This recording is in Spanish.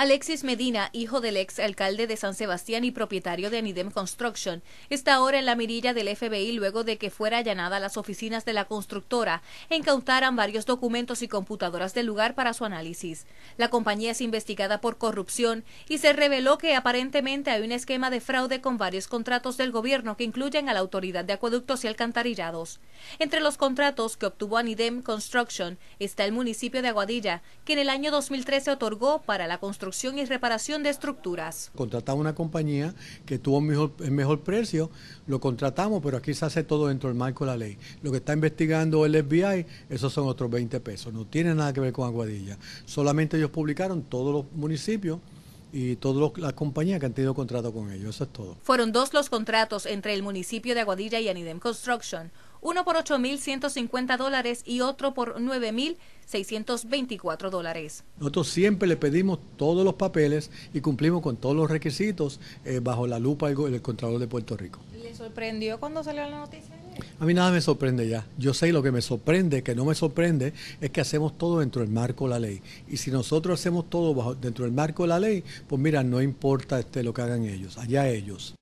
Alexis Medina, hijo del ex alcalde de San Sebastián y propietario de Anidem Construction, está ahora en la mirilla del FBI luego de que fuera allanada las oficinas de la constructora e incautaran varios documentos y computadoras del lugar para su análisis. La compañía es investigada por corrupción y se reveló que aparentemente hay un esquema de fraude con varios contratos del gobierno que incluyen a la Autoridad de Acueductos y Alcantarillados. Entre los contratos que obtuvo Anidem Construction está el municipio de Aguadilla, que en el año 2013 otorgó para la construcción construcción y reparación de estructuras. Contratamos una compañía que tuvo el mejor, precio, lo contratamos, pero aquí se hace todo dentro del marco de la ley. Lo que está investigando el FBI, esos son otros 20 pesos, no tiene nada que ver con Aguadilla. Solamente ellos publicaron todos los municipios y todas las compañías que han tenido contrato con ellos. Eso es todo. Fueron dos los contratos entre el municipio de Aguadilla y Anidem Construction uno por 8.150 dólares y otro por 9.624 dólares. Nosotros siempre le pedimos todos los papeles y cumplimos con todos los requisitos eh, bajo la lupa del, Contralor de Puerto Rico. ¿Le sorprendió cuando salió la noticia? A mí nada me sorprende ya. Yo sé lo que me sorprende, que no me sorprende, es que hacemos todo dentro del marco de la ley. Y si nosotros hacemos todo dentro del marco de la ley, pues mira, no importa este, lo que hagan ellos, allá ellos.